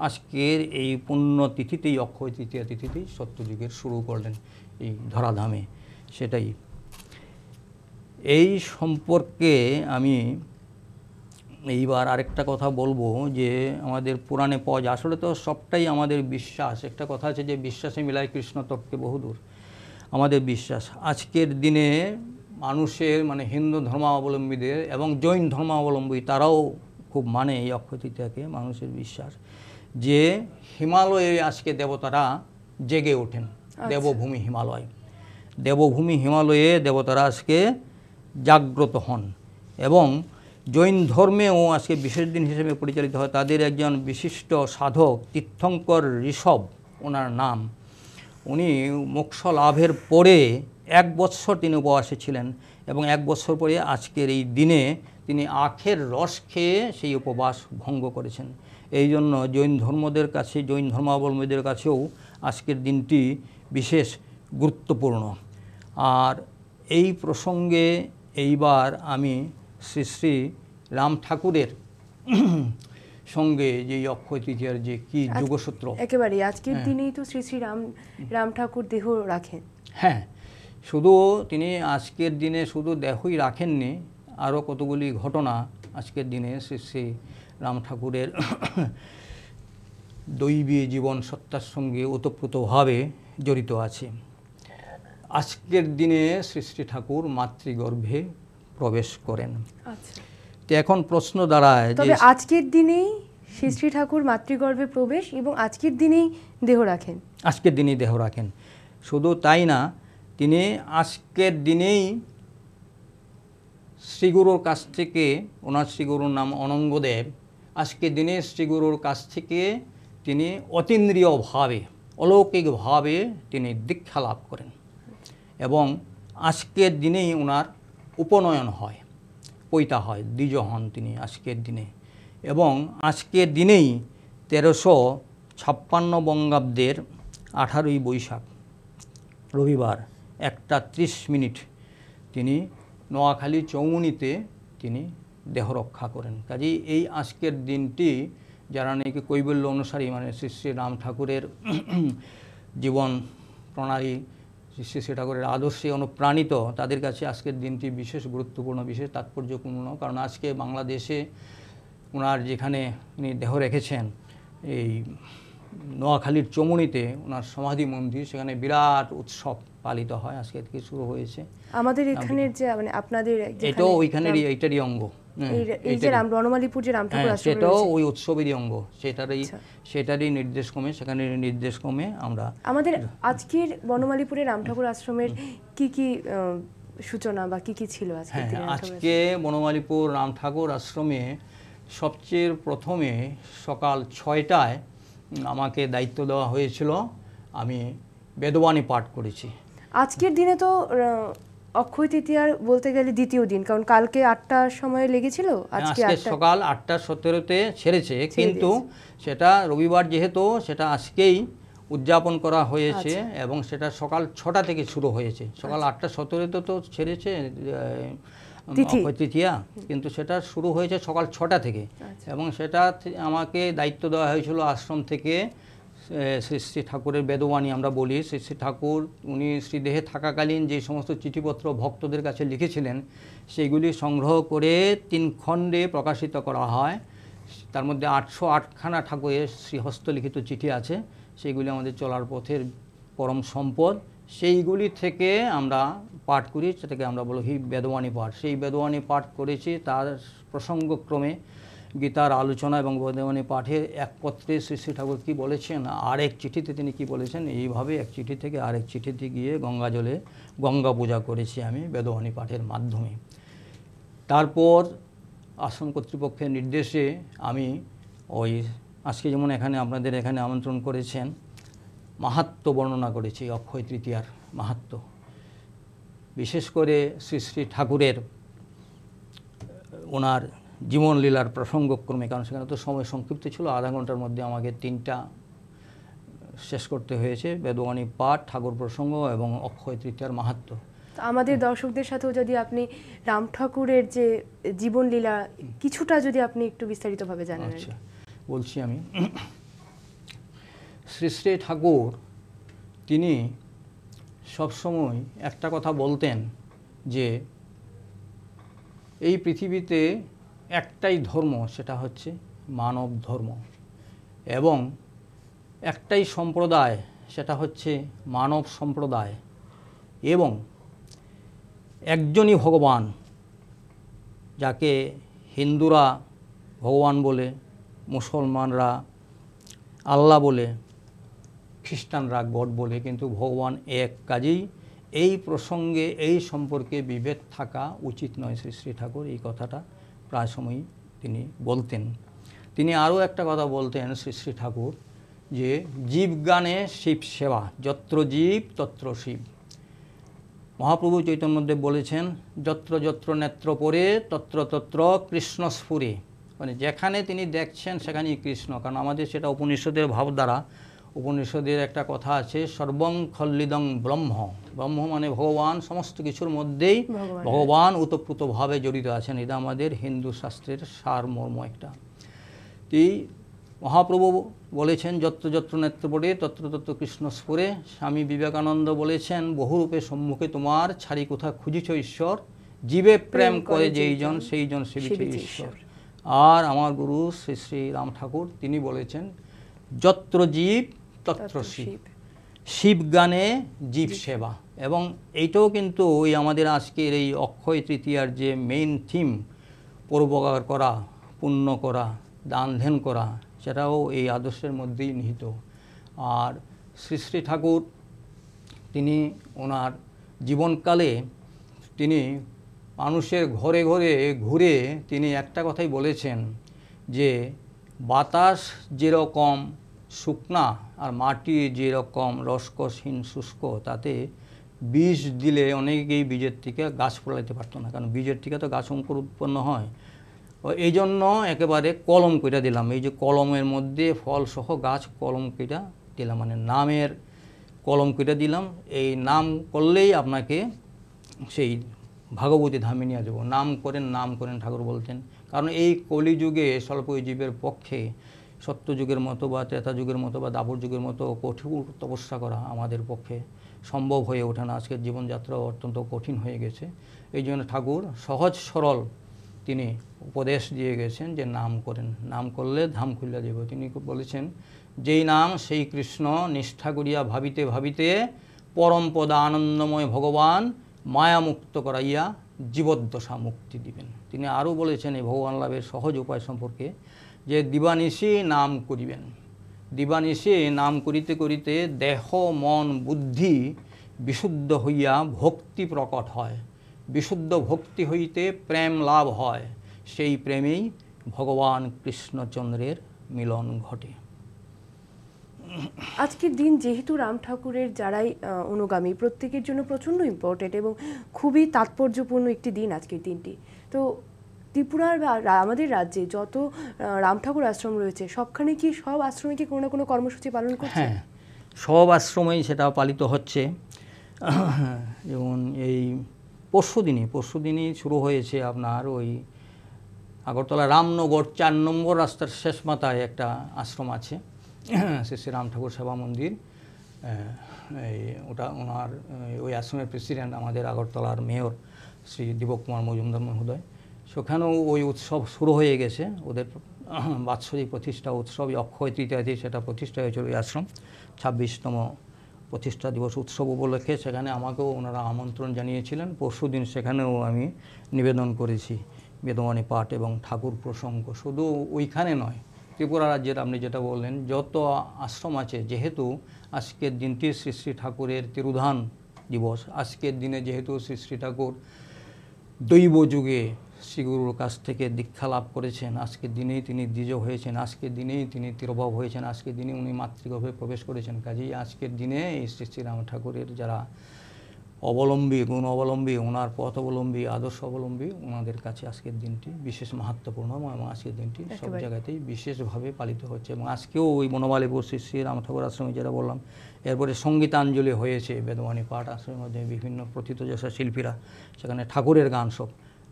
আজকের এই পুণ্য তিথিতেই অক্ষয় তৃতীয়া তিথিতেই সত্যযুগের শুরু করলেন এই ধরাধামে সেটাই এই সম্পর্কে আমি এইবার আরেকটা কথা বলবো যে আমাদের পুরাণে পজ আসলে তো সবটাই আমাদের বিশ্বাস একটা কথা আছে যে বিশ্বাসে মিলায় কৃষ্ণ তত্ত্বে বহুদূর আমাদের বিশ্বাস আজকের দিনে মানুষের মানে হিন্দু ধর্মাবলম্বীদের এবং জৈন ধর্মাবলম্বী তারাও খুব মানে এই অক্ষতিটাকে মানুষের বিশ্বাস যে হিমালয়ে আজকে দেবতারা জেগে ওঠেন আচ্ছা। দেবভূমি হিমালয় দেবভূমি হিমালয়ে দেবতারা আজকে জাগ্রত হন এবং জৈন ধর্মেও আজকে বিশেষ দিন হিসেবে পরিচালিত হয় তাদের একজন বিশিষ্ট সাধক তীর্থঙ্কর ঋষভ ওনার নাম উনি মোক্ষ লাভের পরে এক বৎসর তিনি উপবাসে ছিলেন এবং এক বছর পরে আজকের এই দিনে তিনি আখের রস খেয়ে সেই উপবাস ভঙ্গ করেছেন এই জন্য জৈন ধর্মদের কাছে জৈন ধর্মাবলম্বীদের কাছেও আজকের দিনটি বিশেষ গুরুত্বপূর্ণ আর এই প্রসঙ্গে এইবার আমি শ্রী শ্রী রাম ঠাকুরের সঙ্গে যে অক্ষয় তৃতীয়ার যে কি যোগসূত্র একেবারে আজকের দিনেই হ্যাঁ। তো শ্রী শ্রী রাম রাম ঠাকুর দেহ রাখেন হ্যাঁ শুধু তিনি আজকের দিনে শুধু দেহই রাখেননি আরও কতগুলি ঘটনা আজকের দিনে শ্রী শ্রী রাম ঠাকুরের দৈবী জীবন সত্তার সঙ্গে ওতপ্রোতভাবে জড়িত আছে আজকের দিনে শ্রী শ্রী ঠাকুর মাতৃগর্ভে প্রবেশ করেন আচ্ছা। তো এখন প্রশ্ন দাঁড়ায় যে আজকের দিনেই শ্রী ঠাকুর মাতৃগর্ভে প্রবেশ এবং আজকের দিনেই দেহ রাখেন আজকের দিনেই দেহ রাখেন শুধু তাই না তিনি আজকের দিনেই শ্রীগুরুর কাছ থেকে ওনার শ্রীগুরুর নাম অনঙ্গদেব আজকের দিনে শ্রীগুরুর কাছ থেকে তিনি অতীন্দ্রিয়ভাবে অলৌকিকভাবে তিনি দীক্ষা লাভ করেন এবং আজকের দিনেই ওনার উপনয়ন হয় পৈতা হয় দ্বিজ হন তিনি আজকের দিনে এবং আজকের দিনেই তেরোশো ছাপ্পান্ন বঙ্গাব্দের আঠারোই বৈশাখ রবিবার একটা ত্রিশ মিনিট তিনি নোয়াখালী চৌমুনিতে তিনি দেহ রক্ষা করেন কাজেই এই আজকের দিনটি যারা নাকি কৈবল্য অনুসারী মানে শ্রী শ্রী রাম ঠাকুরের জীবন প্রণালী শ্রী শ্রী শ্রী ঠাকুরের আদর্শে অনুপ্রাণিত তাদের কাছে আজকের দিনটি বিশেষ গুরুত্বপূর্ণ বিশেষ তাৎপর্যপূর্ণ কারণ আজকে বাংলাদেশে ওনার যেখানে উনি দেহ রেখেছেন এই নোয়াখালীর চমুনিতে ওনার সমাধি মন্দির সেখানে বিরাট উৎসব পালিত হয় আজকে থেকে শুরু হয়েছে আমাদের এখানে যে মানে আপনাদের এটা ওইখানেরই এইটারই অঙ্গ হ্যাঁ, হ্যাঁ, সেটাও ওই উৎসবেরই অঙ্গ সেটারই আচ্ছা। সেটারই নির্দেশ ক্রমে সেখানে নির্দেশ ক্রমে আমরা আমাদের আজকের বনমালীপুরের রাম ঠাকুর আশ্রমের কি কি সূচনা বা কি কি ছিল হ্যাঁ, আজকে আজকে বনমালীপুর রাম ঠাকুর আশ্রমে সবচেয়ে প্রথমে সকাল ছয়টায় আমাকে দায়িত্ব দেওয়া হয়েছিল আমি বেদবাণী পাঠ করেছি আজকের দিনে তো অক্ষয় তৃতীয়ার বলতে গেলে দ্বিতীয় দিন কারণ কালকে আটটার সময় লেগেছিল হ্যাঁ, আজকে সকাল আটটা সতেরোতে ছেড়েছে কিন্তু সেটা রবিবার যেহেতু সেটা আজকেই উদযাপন করা হয়েছে আচ্ছা। এবং সেটা সকাল ছটা থেকে শুরু হয়েছে সকাল আচ্ছা। আটটা সতেরোতে তো ছেড়েছে অক্ষয়তৃতীয়া কিন্তু সেটা শুরু হয়েছে সকাল ছটা থেকে আচ্ছা। এবং সেটা আমাকে দায়িত্ব দেওয়া হয়েছিল আশ্রম থেকে শ্রী শ্রী ঠাকুরের বেদবাণী আমরা বলি শ্রী শ্রী ঠাকুর উনি শ্রীদেহে থাকাকালীন যে সমস্ত চিঠিপত্র ভক্তদের কাছে লিখেছিলেন সেইগুলি সংগ্রহ করে তিন খণ্ডে প্রকাশিত করা হয় তার মধ্যে আটশো আটখানা ঠাকুরের শ্রীহস্তলিখিত চিঠি আছে সেগুলি আমাদের চলার পথের পরম সম্পদ সেইগুলি থেকে আমরা পাঠ করি সেটাকে আমরা বলো হি বেদওয়ানি পাঠ সেই বেদওয়ানি পাঠ করেছি তার প্রসঙ্গক্রমে গীতার আলোচনা এবং বেদওয়ানি পাঠে একপত্রে শ্রী শ্রী ঠাকুর কী বলেছেন আরেক চিঠিতে তিনি কি বলেছেন এইভাবে এক চিঠি থেকে আরেক চিঠিতে গিয়ে গঙ্গা জলে গঙ্গা পূজা করেছি আমি বেদওয়ানি পাঠের মাধ্যমে তারপর আসন কর্তৃপক্ষের নির্দেশে আমি ওই আজকে যেমন এখানে আপনাদের এখানে আমন্ত্রণ করেছেন মাহাত্ম বর্ণনা করেছে অক্ষয় তৃতীয়ার মাহাত্ম বিশেষ করে শ্রী শ্রী ঠাকুরের ওনার জীবনলীলার প্রসঙ্গক্রমে কারণ সেখানে তো সময় সংক্ষিপ্ত ছিল আধা ঘন্টার মধ্যে আমাকে তিনটা শেষ করতে হয়েছে বেদবাণী পাঠ ঠাকুর প্রসঙ্গ এবং অক্ষয় তৃতীয়ার মাহাত্ম আমাদের দর্শকদের সাথেও যদি আপনি রাম ঠাকুরের যে জীবনলীলা কিছুটা যদি আপনি একটু বিস্তারিতভাবে জানেন আচ্ছা বলছি আমি শ্রী শ্রী ঠাকুর তিনি সবসময় একটা কথা বলতেন যে এই পৃথিবীতে একটাই ধর্ম সেটা হচ্ছে মানব ধর্ম এবং একটাই সম্প্রদায় সেটা হচ্ছে মানব সম্প্রদায় এবং একজনই ভগবান যাকে হিন্দুরা ভগবান বলে মুসলমানরা আল্লাহ বলে খ্রিস্টানরা গড বলে কিন্তু ভগবান এক কাজেই এই প্রসঙ্গে এই সম্পর্কে বিভেদ থাকা উচিত নয় শ্রী শ্রী ঠাকুর এই কথাটা প্রায় সময়ই তিনি বলতেন তিনি আরও একটা কথা বলতেন শ্রী শ্রী ঠাকুর যে জীবগানে শিব সেবা যত্র জীব তত্র শিব মহাপ্রভু চৈতন্যদেব বলেছেন যত্র যত্র নেত্র পরে তত্র তত্র কৃষ্ণ স্ফুরে মানে যেখানে তিনি দেখছেন সেখানেই কৃষ্ণ কারণ আমাদের সেটা উপনিষদের ভাবধারা উপনিষদের একটা কথা আছে সর্বং খল্লিদং ব্রহ্ম ব্রহ্ম মানে ভগবান সমস্ত কিছুর মধ্যেই ভগবান ওতপ্রোতভাবে জড়িত আছেন এটা আমাদের হিন্দু শাস্ত্রের সারমর্ম একটা এই মহাপ্রভু বলেছেন যত্র যত্র নেত্রপটে তত্র তত্র কৃষ্ণস্পুরে স্বামী বিবেকানন্দ বলেছেন বহুরূপে সম্মুখে তোমার ছাড়ি কোথা খুঁজিছ ঈশ্বর জীবে প্রেম করে যেইজন জন সেবিছে ঈশ্বর আর আমার গুরু শ্রী শ্রী রাম ঠাকুর তিনি বলেছেন যত্র জীব তত্র শিব শিব গানে জীব সেবা এবং এইটাও কিন্তু ওই আমাদের আজকের এই অক্ষয় তৃতীয়ার যে মেইন থিম পরোপকার করা পুণ্য করা দান ধ্যান করা সেটাও এই আদর্শের মধ্যেই নিহিত আর শ্রী শ্রী ঠাকুর তিনি ওনার জীবনকালে তিনি মানুষের ঘরে ঘরে ঘুরে তিনি একটা কথাই বলেছেন যে বাতাস যেরকম শুকনা আর মাটি যেরকম রসকসহীন শুষ্ক তাতে বীজ দিলে অনেকেই বীজের থেকে গাছ ফলাইতে পারতো না কারণ বীজের থেকে তো গাছ অঙ্কুর উৎপন্ন হয় এই জন্য একেবারে কলম কেটা দিলাম এই যে কলমের মধ্যে ফলসহ গাছ কলম কেটা দিলাম মানে নামের কলম কেটা দিলাম এই নাম করলেই আপনাকে সেই ভাগবতী ধামে নিয়ে যাব নাম করেন নাম করেন ঠাকুর বলতেন কারণ এই কলিযুগে স্বল্পজীবের পক্ষে সত্যযুগের মতো বা ত্রেতা যুগের মতো বা দাবর যুগের মতো কঠোর তপস্যা করা আমাদের পক্ষে সম্ভব হয়ে ওঠে না আজকের জীবনযাত্রা অত্যন্ত কঠিন হয়ে গেছে এই জন্য ঠাকুর সহজ সরল তিনি উপদেশ দিয়ে গেছেন যে নাম করেন নাম করলে ধাম খুলিয়া দেব তিনি বলেছেন যেই নাম সেই কৃষ্ণ নিষ্ঠা করিয়া ভাবিতে ভাবিতে পরমপদা আনন্দময় ভগবান মায়ামুক্ত করাইয়া জীবদ্দশা মুক্তি দিবেন তিনি আরও বলেছেন এই ভগবান লাভের সহজ উপায় সম্পর্কে যে দিবানিশি নাম করিবেন দিবানিশি নাম করিতে করিতে দেহ মন বুদ্ধি বিশুদ্ধ হইয়া ভক্তি প্রকট হয় বিশুদ্ধ ভক্তি হইতে প্রেম লাভ হয় সেই প্রেমেই ভগবান কৃষ্ণচন্দ্রের মিলন ঘটে আজকের দিন যেহেতু রাম ঠাকুরের যারাই অনুগামী প্রত্যেকের জন্য প্রচণ্ড ইম্পর্টেন্ট এবং খুবই তাৎপর্যপূর্ণ একটি দিন আজকের দিনটি তো ত্রিপুরার আমাদের রাজ্যে যত রাম ঠাকুর আশ্রম রয়েছে সবখানে কি সব আশ্রমে কি কোনো না কোনো কর্মসূচি পালন করছে হ্যাঁ সব আশ্রমেই সেটা পালিত হচ্ছে যেমন এই পরশু দিনে পরশু দিনই শুরু হয়েছে আপনার ওই আগরতলা রামনগর চার নম্বর রাস্তার শেষ মাথায় একটা আশ্রম আছে শ্রী শ্রী রাম ঠাকুর সেবা মন্দির এই ওটা ওনার ওই আশ্রমের প্রেসিডেন্ট আমাদের আগরতলার মেয়র শ্রী দীপক কুমার মজুমদার মহোদয় সেখানেও ওই উৎসব শুরু হয়ে গেছে ওদের বাৎসরিক প্রতিষ্ঠা উৎসব অক্ষয় তৃতীয় সেটা প্রতিষ্ঠা হয়েছিল ওই আশ্রম ছাব্বিশতম প্রতিষ্ঠা দিবস উৎসব উপলক্ষে সেখানে আমাকেও ওনারা আমন্ত্রণ জানিয়েছিলেন পরশু দিন সেখানেও আমি নিবেদন করেছি বেদমানি পাঠ এবং ঠাকুর প্রসঙ্গ শুধু ওইখানে নয় ত্রিপুরা রাজ্যের আপনি যেটা বললেন যত আশ্রম আছে যেহেতু আজকের দিনটি শ্রী শ্রী ঠাকুরের তিরুধান দিবস আজকের দিনে যেহেতু শ্রী শ্রী ঠাকুর দৈব যুগে শ্রীগুরুর কাছ থেকে দীক্ষা লাভ করেছেন আজকে দিনেই তিনি দ্বিজ হয়েছেন আজকে দিনেই তিনি তিরোভাব হয়েছেন আজকে দিনে উনি মাতৃগর্ভে প্রবেশ করেছেন কাজেই আজকের দিনে এই শ্রী শ্রীরাম ঠাকুরের যারা অবলম্বী গুণ অবলম্বী ওনার পথ অবলম্বী আদর্শ অবলম্বী ওনাদের কাছে আজকের দিনটি বিশেষ মাহাত্মপূর্ণ এবং আজকের দিনটি সব জায়গাতেই বিশেষভাবে পালিত হচ্ছে এবং আজকেও ওই বনমালীপুর শ্রী শ্রী রাম ঠাকুর আশ্রমে যেটা বললাম এরপরে সঙ্গীতাঞ্জলি হয়েছে বেদবানী পাঠ আশ্রমের মধ্যে বিভিন্ন প্রথিতযশা শিল্পীরা সেখানে ঠাকুরের গান সব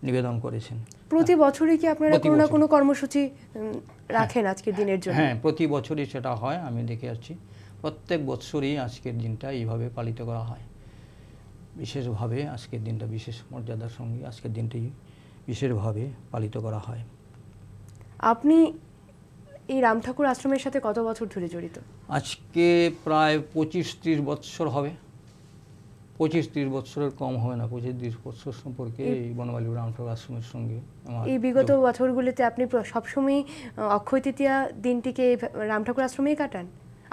নিবেদন করেছেন প্রতি হ্যাঁ। বছরই কি আপনারা কোনো না কোনো কর্মসূচি হ্যাঁ। রাখেন আজকের দিনের জন্য হ্যাঁ প্রতি বছরই সেটা হয় আমি দেখে আসছি প্রত্যেক বছরই আজকের দিনটা এইভাবে পালিত করা হয় বিশেষভাবে আজকের দিনটা বিশেষ মর্যাদার সঙ্গে আজকের দিনটি বিশেষভাবে পালিত করা হয় আপনি এই রাম ঠাকুর আশ্রমের সাথে কত বছর ধরে জড়িত আজকে প্রায় পঁচিশ ত্রিশ বৎসর হবে পঁচিশ ত্রিশ বছরের কম হবে না পঁচিশ ত্রিশ বছর সম্পর্কে এই বনমালী রামঠাকুর আশ্রমের সঙ্গে এই বিগত বছরগুলিতে আপনি সবসময় অক্ষয় তৃতীয়া দিনটিকে রামঠাকুর আশ্রমেই কাটান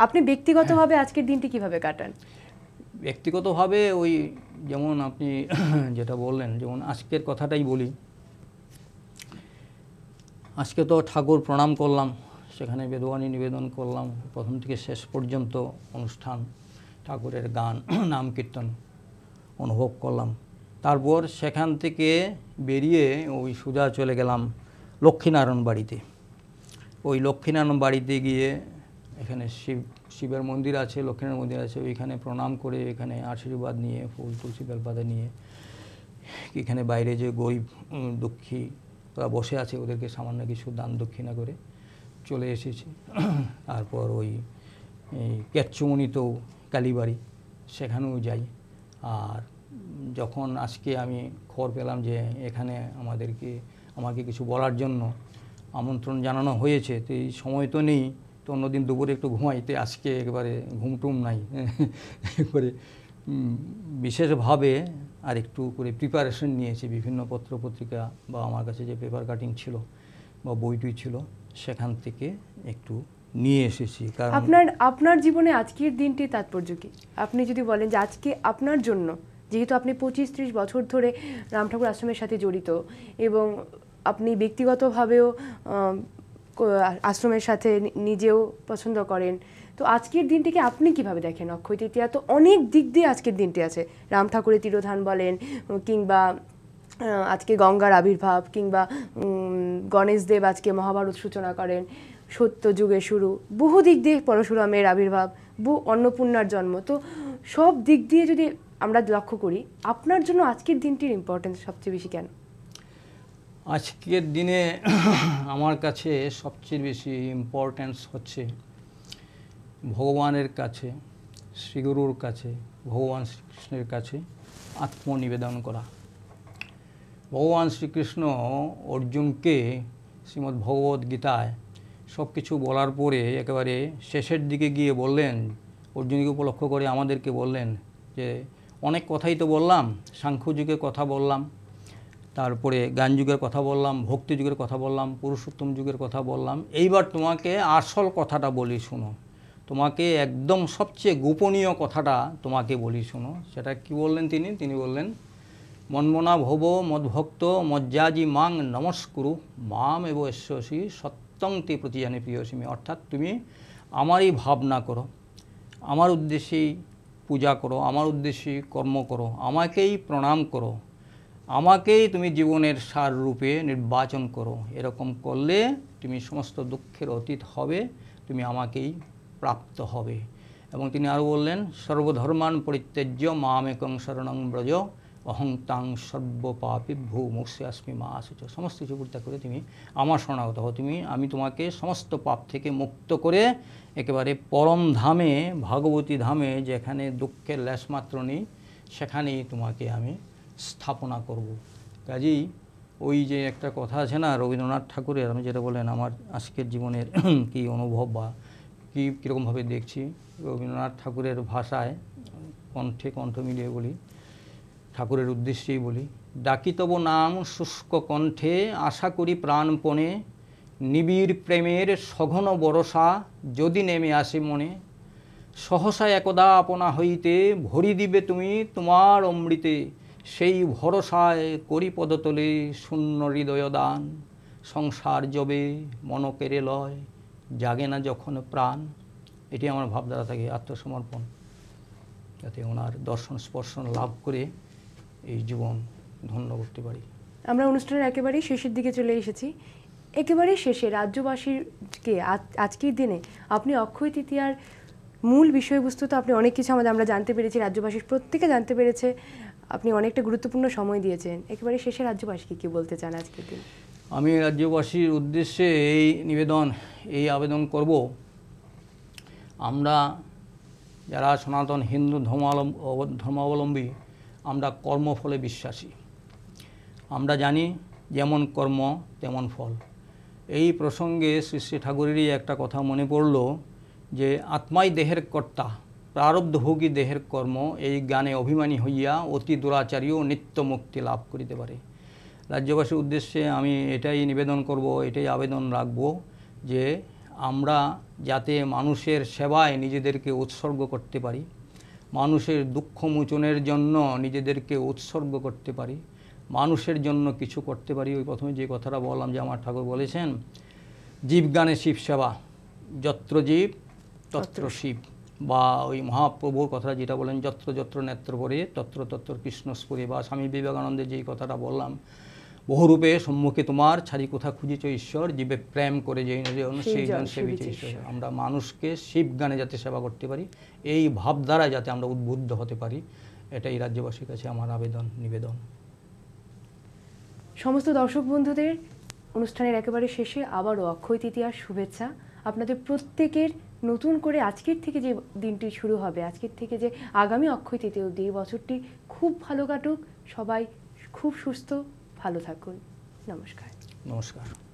আপনি ব্যক্তিগতভাবে হ্যাঁ। আজকের দিনটি কিভাবে কাটান ব্যক্তিগতভাবে ওই যেমন আপনি যেটা বললেন যেমন আজকের কথাটাই বলি আজকে তো ঠাকুর প্রণাম করলাম সেখানে বেদবাণী নিবেদন করলাম প্রথম থেকে শেষ পর্যন্ত অনুষ্ঠান ঠাকুরের গান নাম কীর্তন অনুভব করলাম তারপর সেখান থেকে বেরিয়ে ওই সোজা চলে গেলাম লক্ষ্মীনারায়ণ বাড়িতে ওই লক্ষ্মীনারায়ণ বাড়িতে গিয়ে এখানে শিব শিবের মন্দির আছে লক্ষ্মীনারায়ণ মন্দির আছে ওইখানে প্রণাম করে এখানে আশীর্বাদ নিয়ে ফুল তুলসী বেলপাতা নিয়ে এখানে বাইরে যে গরিব দুঃখী ওরা বসে আছে ওদেরকে সামান্য কিছু দান দক্ষিণা করে চলে এসেছি তারপর ওই তো কালীবাড়ি সেখানেও যাই আর যখন আজকে আমি খবর পেলাম যে এখানে আমাদেরকে আমাকে কিছু বলার জন্য আমন্ত্রণ জানানো হয়েছে তো এই সময় তো নেই তো অন্যদিন দুপুরে একটু ঘুমাইতে আজকে একবারে ঘুমটুম নাই একবারে বিশেষভাবে আর একটু করে প্রিপারেশন নিয়েছি বিভিন্ন পত্র পত্রিকা বা আমার কাছে যে পেপার কাটিং ছিল বা বইটুই ছিল সেখান থেকে একটু নিয়ে এসেছি কারণ আপনার আপনার জীবনে আজকের দিনটি তাৎপর্য কি আপনি যদি বলেন যে আজকে আপনার জন্য যেহেতু আপনি পঁচিশ ত্রিশ বছর ধরে রাম ঠাকুর আশ্রমের সাথে জড়িত এবং আপনি ব্যক্তিগতভাবেও আশ্রমের সাথে নিজেও পছন্দ করেন তো আজকের দিনটিকে আপনি কিভাবে দেখেন অক্ষয় তৃতীয়া তো অনেক দিক দিয়ে আজকের দিনটি আছে রাম ঠাকুরের তিরোধান বলেন কিংবা আজকে গঙ্গার আবির্ভাব কিংবা গণেশ দেব আজকে মহাভারত সূচনা করেন সত্য যুগে শুরু বহু দিক দিয়ে পরশুরামের আবির্ভাব বহু অন্নপূর্ণার জন্ম তো সব দিক দিয়ে যদি আমরা লক্ষ্য করি আপনার জন্য আজকের দিনটির ইম্পর্টেন্স সবচেয়ে বেশি কেন আজকের দিনে আমার কাছে সবচেয়ে বেশি ইম্পর্টেন্স হচ্ছে ভগবানের কাছে শ্রীগুরুর কাছে ভগবান শ্রীকৃষ্ণের কাছে আত্মনিবেদন করা ভগবান শ্রীকৃষ্ণ অর্জুনকে শ্রীমদ্ ভগবদ্গীতায় সব কিছু বলার পরে একেবারে শেষের দিকে গিয়ে বললেন অর্জুনকে উপলক্ষ করে আমাদেরকে বললেন যে অনেক কথাই তো বললাম সাংখ্যযুগের কথা বললাম তারপরে গান যুগের কথা বললাম ভক্তি যুগের কথা বললাম পুরুষোত্তম যুগের কথা বললাম এইবার তোমাকে আসল কথাটা বলি শুনো তোমাকে একদম সবচেয়ে গোপনীয় কথাটা তোমাকে বলি শুনো সেটা কি বললেন তিনি তিনি বললেন মন্মনা ভব মদভক্ত মজ্জাজি মাং নমস্কুরু মাম এব ঐশ্বসী সত্য প্রতি তে প্রতিজানে প্রিয়সীমে অর্থাৎ তুমি আমারই ভাবনা করো আমার উদ্দেশ্যেই পূজা করো আমার উদ্দেশ্যে কর্ম করো আমাকেই প্রণাম করো আমাকেই তুমি জীবনের সার রূপে নির্বাচন করো এরকম করলে তুমি সমস্ত দুঃখের অতীত হবে তুমি আমাকেই প্রাপ্ত হবে এবং তিনি আরও বললেন সর্বধর্মান পরিত্যাজ্য মামেকং শরণং ব্রজ অহংতাং তাং ভূ মুসে আসমি মা আসুচ সমস্ত কিছু পরিত্যাগ করে তুমি আমার শরণাগত হও তুমি আমি তোমাকে সমস্ত পাপ থেকে মুক্ত করে একেবারে পরম ধামে ভাগবতী ধামে যেখানে দুঃখের লেশমাত্র নেই সেখানেই তোমাকে আমি স্থাপনা করব। কাজেই ওই যে একটা কথা আছে না রবীন্দ্রনাথ ঠাকুরের আমি যেটা বলেন আমার আজকের জীবনের কি অনুভব বা কী কীরকমভাবে দেখছি রবীন্দ্রনাথ ঠাকুরের ভাষায় কণ্ঠে কণ্ঠ মিলিয়ে বলি ঠাকুরের উদ্দেশ্যেই বলি ডাকিতব নাম শুষ্ক কণ্ঠে আশা করি প্রাণপণে নিবিড় প্রেমের সঘন বরসা যদি নেমে আসে মনে সহসা একদা আপনা হইতে ভরি দিবে তুমি তোমার অমৃতে সেই ভরসায় করি পদতলে শূন্য হৃদয় দান সংসার জবে মনকেরে লয় জাগে না যখন প্রাণ এটি আমার ভাবধারা থাকে আত্মসমর্পণ যাতে ওনার দর্শন স্পর্শন লাভ করে এই জীবন ধন্য করতে পারি আমরা অনুষ্ঠানের একেবারেই শেষের দিকে চলে এসেছি একেবারে শেষে রাজ্যবাসীকে আজকের দিনে আপনি অক্ষয় তৃতীয়ার মূল বিষয়বস্তু তো আপনি অনেক কিছু আমাদের আমরা জানতে পেরেছি রাজ্যবাসীর প্রত্যেকে জানতে পেরেছে আপনি অনেকটা গুরুত্বপূর্ণ সময় দিয়েছেন একেবারে শেষে রাজ্যবাসীকে কী বলতে চান আজকের দিন আমি রাজ্যবাসীর উদ্দেশ্যে এই নিবেদন এই আবেদন করব আমরা যারা সনাতন হিন্দু ধর্মাবলম্বী আমরা কর্মফলে বিশ্বাসী আমরা জানি যেমন কর্ম তেমন ফল এই প্রসঙ্গে শ্রী শ্রী ঠাকুরেরই একটা কথা মনে পড়ল যে আত্মাই দেহের কর্তা প্রারব্ধভোগী দেহের কর্ম এই জ্ঞানে অভিমানী হইয়া অতি দুরাচারীও নিত্য মুক্তি লাভ করিতে পারে রাজ্যবাসীর উদ্দেশ্যে আমি এটাই নিবেদন করব এটাই আবেদন রাখব যে আমরা যাতে মানুষের সেবায় নিজেদেরকে উৎসর্গ করতে পারি মানুষের দুঃখ মোচনের জন্য নিজেদেরকে উৎসর্গ করতে পারি মানুষের জন্য কিছু করতে পারি ওই প্রথমে যে কথাটা বললাম যে আমার ঠাকুর বলেছেন জীবগানে শিব সেবা যত্র জীব তত্র শিব বা ওই মহাপ্রভুর কথাটা যেটা বলেন যত্র যত্র নেত্র পরে তত্র তত্র কৃষ্ণস্পুরে বা স্বামী বিবেকানন্দের যেই কথাটা বললাম বহুরূপে সম্মুখে তোমার ছাড়ি কোথা খুঁজেছ ঈশ্বর জীবে প্রেম করে যে সেই সেবিছে ঈশ্বর আমরা মানুষকে শিব গানে যাতে সেবা করতে পারি এই ভাব দ্বারা যাতে আমরা উদ্বুদ্ধ হতে পারি এটাই রাজ্যবাসীর কাছে আমার আবেদন নিবেদন সমস্ত দর্শক বন্ধুদের অনুষ্ঠানের একেবারে শেষে আবারও অক্ষয় তৃতীয়ার শুভেচ্ছা আপনাদের প্রত্যেকের নতুন করে আজকের থেকে যে দিনটি শুরু হবে আজকের থেকে যে আগামী অক্ষয় তৃতীয় অব্দি এই বছরটি খুব ভালো কাটুক সবাই খুব সুস্থ ভালো থাকুন নমস্কার নমস্কার